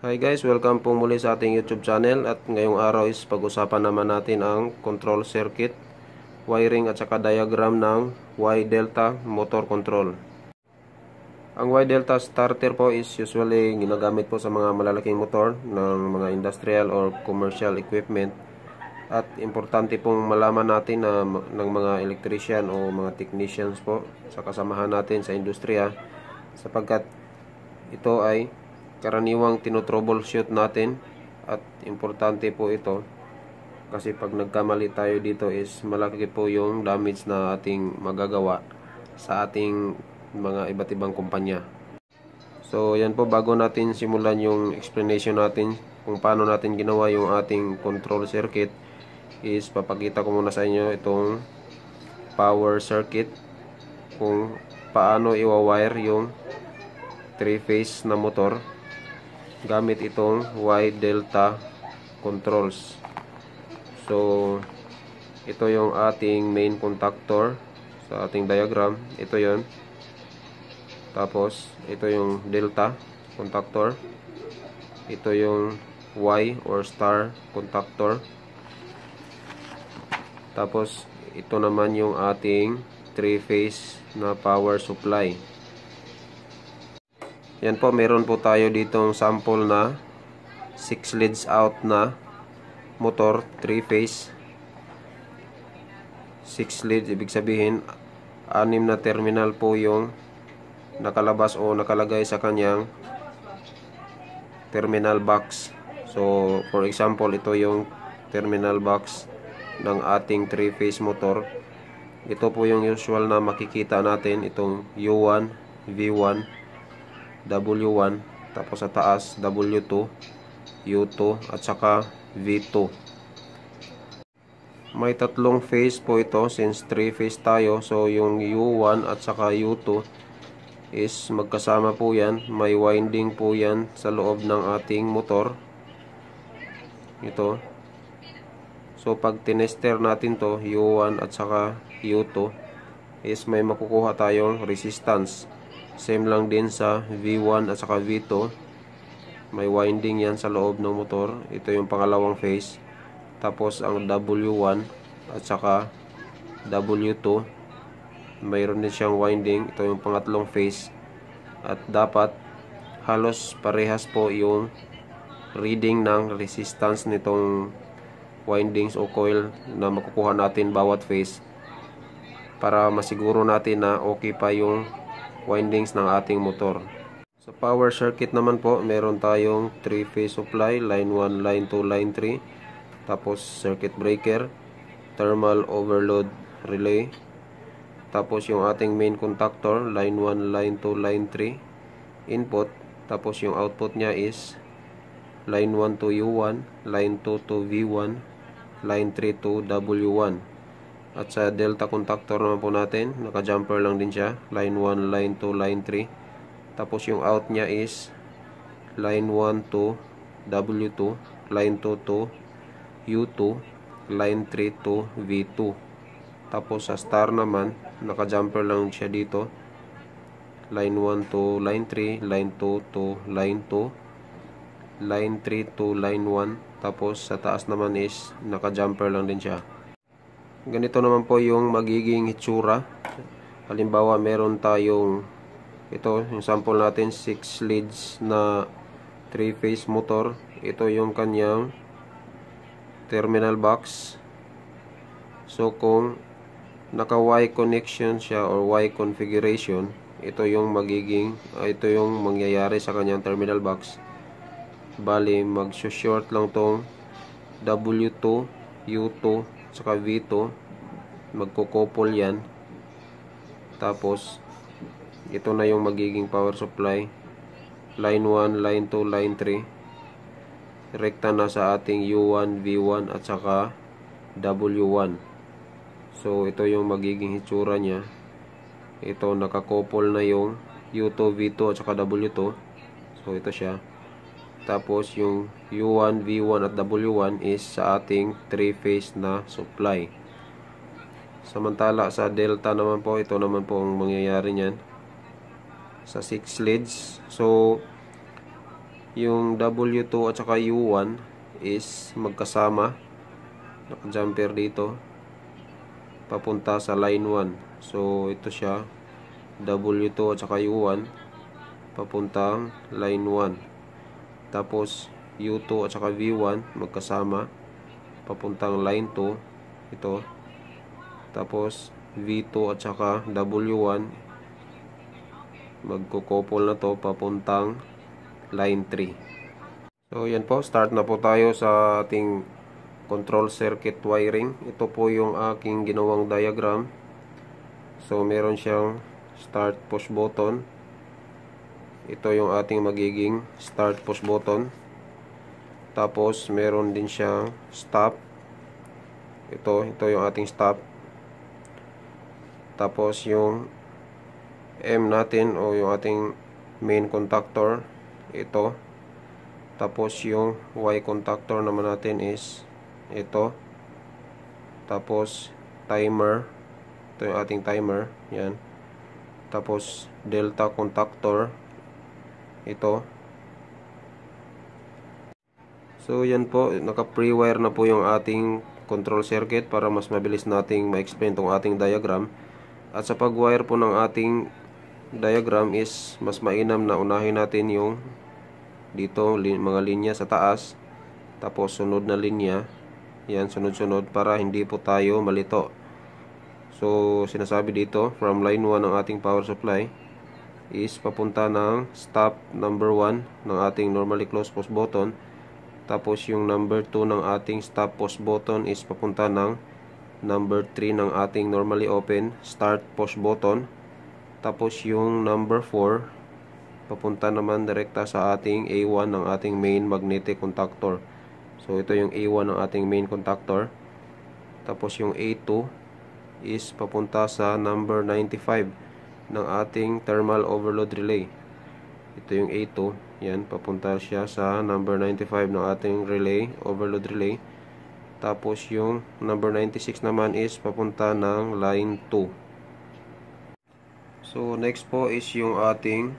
Hi guys, welcome po muli sa ating YouTube channel at ngayong araw is pag-usapan naman natin ang control circuit, wiring at saka diagram ng Y-Delta motor control. Ang Y-Delta starter po is usually ginagamit po sa mga malalaking motor ng mga industrial or commercial equipment at importante pong malaman natin na, ng mga electrician o mga technicians po sa kasamahan natin sa industriya sapagkat ito ay karaniwang tinotroubleshoot natin at importante po ito kasi pag nagkamali tayo dito is malaki po yung damage na ating magagawa sa ating mga iba't ibang kumpanya so yan po bago natin simulan yung explanation natin kung paano natin ginawa yung ating control circuit is papakita ko muna sa inyo itong power circuit kung paano iwawire yung 3 phase na motor gamit itong Y delta controls. So, ito yung ating main contactor sa ating diagram. Ito yon Tapos, ito yung delta contactor. Ito yung Y or star contactor. Tapos, ito naman yung ating 3-phase na power supply. Yan po, meron po tayo ditong sample na 6 leads out na motor, 3 phase. 6 leads, ibig sabihin, anim na terminal po yung nakalabas o nakalagay sa kanyang terminal box. So, for example, ito yung terminal box ng ating 3 phase motor. Ito po yung usual na makikita natin, itong U1, V1, W1 tapos sa taas W2 U2 at saka V2 may tatlong phase po ito since 3 phase tayo so yung U1 at saka U2 is magkasama po yan may winding po yan sa loob ng ating motor ito so pag tinester natin to U1 at saka U2 is may makukuha tayong resistance Same lang din sa V1 at saka V2. May winding yan sa loob ng motor. Ito yung pangalawang phase. Tapos ang W1 at saka W2. Mayroon din siyang winding. Ito yung pangatlong phase. At dapat halos parehas po yung reading ng resistance nitong windings o coil na makukuha natin bawat phase para masiguro natin na okay pa yung windings ng ating motor. Sa power circuit naman po, meron tayong 3-phase supply, line 1, line 2, line 3, tapos circuit breaker, thermal overload relay, tapos yung ating main contactor, line 1, line 2, line 3, input, tapos yung output niya is line 1 to U1, line 2 to V1, line 3 to W1. At sa delta contactor naman po natin, naka-jumper lang din siya. Line 1, line 2, line 3. Tapos yung out niya is line 1 to W2, line 2 to U2, line 3 to V2. Tapos sa star naman, naka-jumper lang siya dito. Line 1 to line 3, line 2 to line 2, line 3 to line 1. Tapos sa taas naman is naka-jumper lang din siya ganito naman po yung magiging hitsura halimbawa meron tayong ito yung sample natin 6 leads na 3 phase motor ito yung kanyang terminal box so kung naka Y connection siya or Y configuration ito yung magiging ah, ito yung mangyayari sa kanyang terminal box bali mag short lang tong W2 U2 saka V2 magkukopol yan tapos ito na yung magiging power supply line 1, line 2, line 3 rekta na sa ating U1, V1 at saka W1 so ito yung magiging hitsura nya ito nakakopol na yung U2, V2 at saka W2 so ito siya tapos yung U1, V1 at W1 is sa ating 3-phase na supply. Samantala sa delta naman po, ito naman po ang mangyayari niyan. Sa 6 leads. So, yung W2 at saka U1 is magkasama. Naka-jumper dito. Papunta sa line 1. So, ito siya. W2 at saka U1 papuntang line 1 tapos, U2 at saka V1 magkasama papuntang line 2 ito tapos V2 at saka W1 magkukopol na to papuntang line 3 so yan po start na po tayo sa ating control circuit wiring ito po yung aking ginawang diagram so meron siyang start push button ito yung ating magiging start push button tapos meron din siyang stop ito ito yung ating stop tapos yung M natin o yung ating main contactor ito tapos yung Y contactor naman natin is ito tapos timer ito yung ating timer yan tapos delta contactor ito so yan po naka pre-wire na po yung ating control circuit para mas mabilis nating ma-explain tong ating diagram at sa pag-wire po ng ating diagram is mas mainam na unahin natin yung dito mga linya sa taas tapos sunod na linya yan sunod-sunod para hindi po tayo malito so sinasabi dito from line 1 ng ating power supply is papunta ng stop number 1 ng ating normally closed post button. Tapos yung number 2 ng ating stop post button is papunta ng number 3 ng ating normally open start post button. Tapos yung number 4 papunta naman direkta sa ating A1 ng ating main magnetic contactor. So ito yung A1 ng ating main contactor. Tapos yung A2 is papunta sa number 95 ng ating thermal overload relay. Ito yung A2. Yan, papunta siya sa number 95 ng ating relay, overload relay. Tapos yung number 96 naman is papunta ng line 2. So next po is yung ating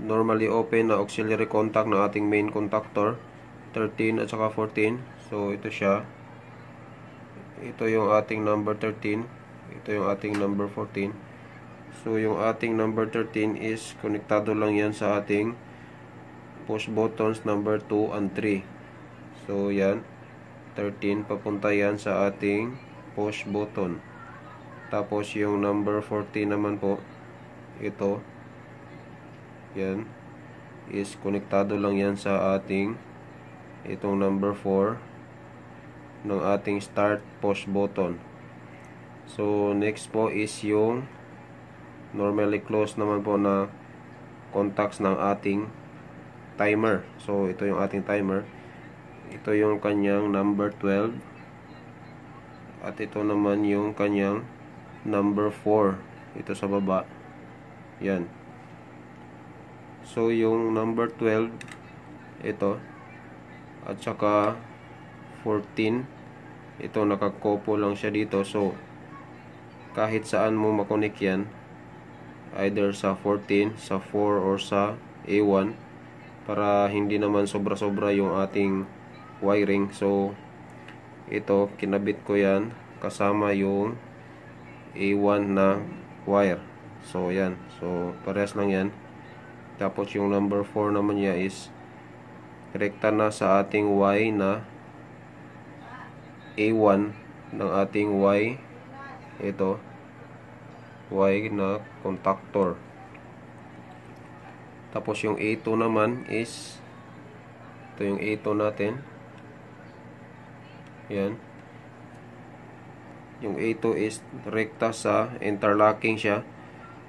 normally open na auxiliary contact na ating main contactor 13 at saka 14. So ito siya. Ito yung ating number 13. Ito yung ating number 14. So, yung ating number 13 is konektado lang yan sa ating push buttons number 2 and 3. So, yan. 13 papunta yan sa ating push button. Tapos, yung number 14 naman po, ito, yan, is konektado lang yan sa ating itong number 4 ng ating start push button. So, next po is yung normally close naman po na contacts ng ating timer so ito yung ating timer ito yung kanyang number 12 at ito naman yung kanyang number 4 ito sa baba yan so yung number 12 ito at saka 14 ito nakakopo lang siya dito so kahit saan mo makonik yan either sa 14, sa 4 or sa A1 para hindi naman sobra-sobra yung ating wiring. So ito kinabit ko 'yan kasama yung A1 na wire. So yan. So parehas lang 'yan. Tapos yung number 4 naman niya is rekta na sa ating Y na A1 ng ating Y ito Y na contactor. Tapos yung A2 naman is ito yung A2 natin. Yan. Yung A2 is rekta sa interlocking siya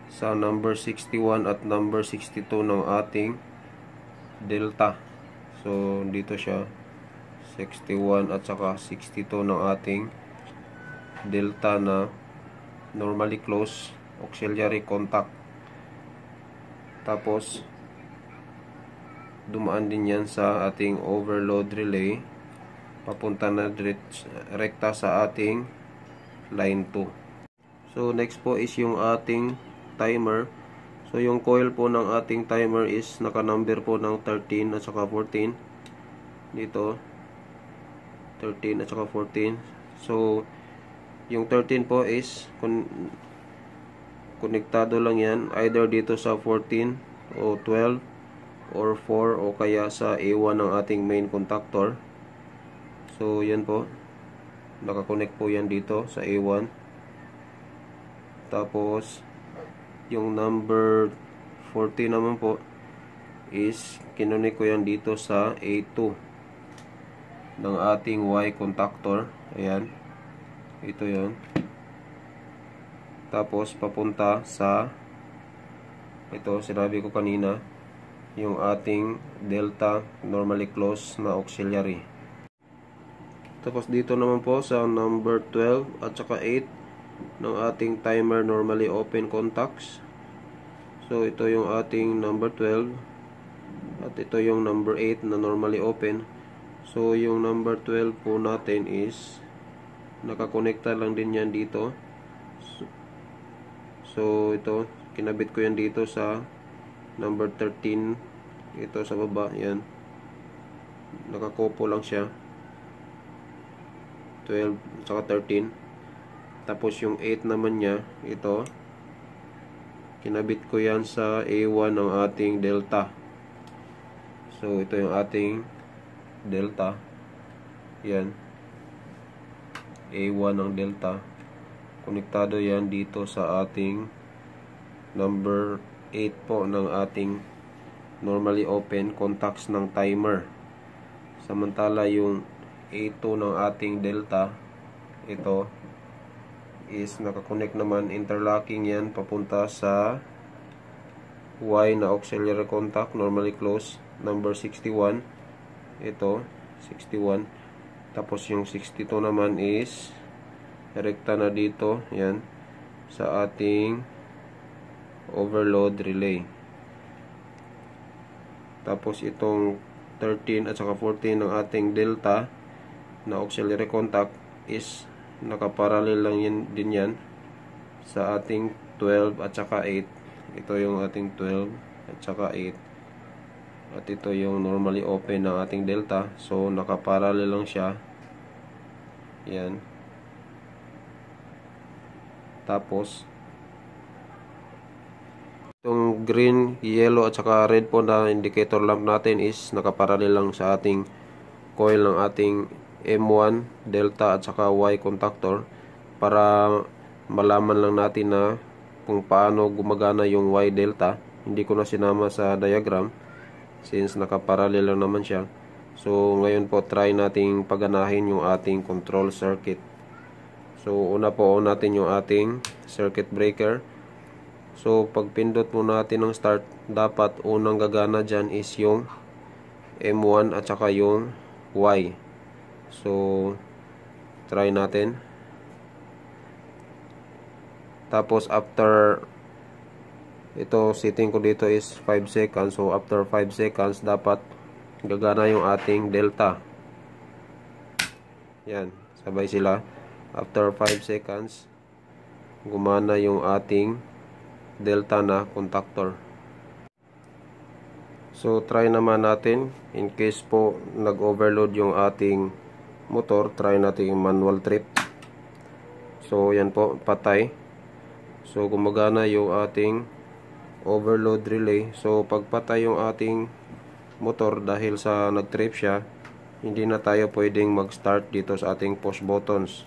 sa number 61 at number 62 ng ating delta. So dito siya 61 at saka 62 ng ating delta na normally close auxiliary contact tapos dumaan din yan sa ating overload relay papunta na direct, rekta sa ating line 2 so next po is yung ating timer so yung coil po ng ating timer is naka number po ng 13 at saka 14 dito 13 at saka 14 so yung 13 po is kun konektado lang yan either dito sa 14 o 12 or 4 o kaya sa A1 ng ating main contactor. So yan po. Nakakonect po yan dito sa A1. Tapos yung number 14 naman po is kinonek ko yan dito sa A2 ng ating Y contactor. Ayan. Ito yon Tapos, papunta sa ito, sinabi ko kanina yung ating delta normally closed na auxiliary. Tapos dito naman po sa number 12 at saka 8 ng ating timer normally open contacts. So ito yung ating number 12 at ito yung number 8 na normally open. So yung number 12 po natin is nakakonekta lang din yan dito so, ito kinabit ko yan dito sa number 13 ito sa baba yan nakakopo lang siya 12 saka 13 tapos yung 8 naman niya ito kinabit ko yan sa A1 ng ating delta so ito yung ating delta yan A1 ng delta. Konektado yan dito sa ating number 8 po ng ating normally open contacts ng timer. Samantala yung A2 ng ating delta, ito is nakakonect naman interlocking yan papunta sa Y na auxiliary contact normally close number 61 ito 61 tapos yung 62 naman is rekta na dito, yan, sa ating overload relay. Tapos itong 13 at saka 14 ng ating delta na auxiliary contact is nakaparallel lang yan, din yan sa ating 12 at saka 8. Ito yung ating 12 at saka 8 at ito yung normally open ng ating delta so nakaparallel lang siya yan tapos itong green, yellow at saka red po na indicator lamp natin is nakaparallel lang sa ating coil ng ating M1 delta at saka Y contactor para malaman lang natin na kung paano gumagana yung Y delta hindi ko na sinama sa diagram since nakaparalelo naman siya. So, ngayon po, try nating paganahin yung ating control circuit. So, una po, on natin yung ating circuit breaker. So, pag pindot po natin ng start, dapat unang gagana diyan is yung M1 at saka yung Y. So, try natin. Tapos, after ito setting ko dito is 5 seconds so after 5 seconds dapat gagana yung ating delta yan sabay sila after 5 seconds gumana yung ating delta na contactor so try naman natin in case po nag overload yung ating motor try natin yung manual trip so yan po patay so gumagana yung ating overload relay. So pagpatay yung ating motor dahil sa nag-trip siya, hindi na tayo pwedeng mag-start dito sa ating push buttons.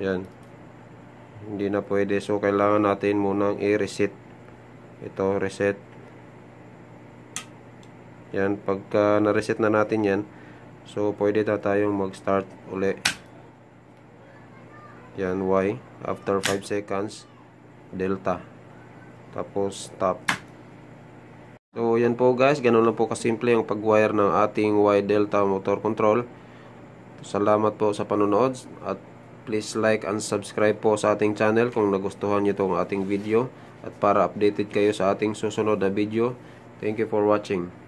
Yan. Hindi na pwede. So kailangan natin munang i-reset. Ito, reset. Yan, pagka na-reset na natin yan, so pwede na tayong mag-start uli. Yan, Y. After 5 seconds, delta tapos stop so yan po guys ganun lang po kasimple yung pag wire ng ating Y Delta motor control salamat po sa panonood at please like and subscribe po sa ating channel kung nagustuhan nyo itong ating video at para updated kayo sa ating susunod na video thank you for watching